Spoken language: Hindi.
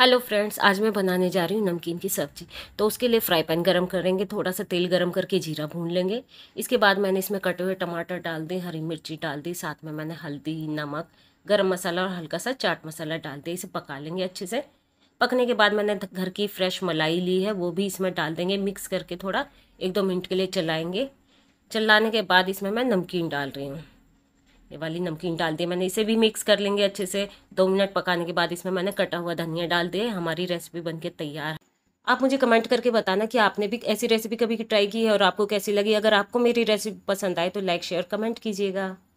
हेलो फ्रेंड्स आज मैं बनाने जा रही हूँ नमकीन की सब्ज़ी तो उसके लिए फ्राई पैन गर्म करेंगे थोड़ा सा तेल गर्म करके जीरा भून लेंगे इसके बाद मैंने इसमें कटे हुए टमाटर डाल दिए हरी मिर्ची डाल दी साथ में मैंने हल्दी नमक गरम मसाला और हल्का सा चाट मसाला डाल दिया इसे पका लेंगे अच्छे से पकने के बाद मैंने घर की फ्रेश मलाई ली है वो भी इसमें डाल देंगे मिक्स करके थोड़ा एक दो मिनट के लिए चलाएँगे चलाने के बाद इसमें मैं नमकीन डाल रही हूँ ये वाली नमकीन डाल दी मैंने इसे भी मिक्स कर लेंगे अच्छे से दो मिनट पकाने के बाद इसमें मैंने कटा हुआ धनिया डाल दिया हमारी रेसिपी बनके तैयार है आप मुझे कमेंट करके बताना कि आपने भी ऐसी रेसिपी कभी ट्राई की है और आपको कैसी लगी अगर आपको मेरी रेसिपी पसंद आए तो लाइक शेयर कमेंट कीजिएगा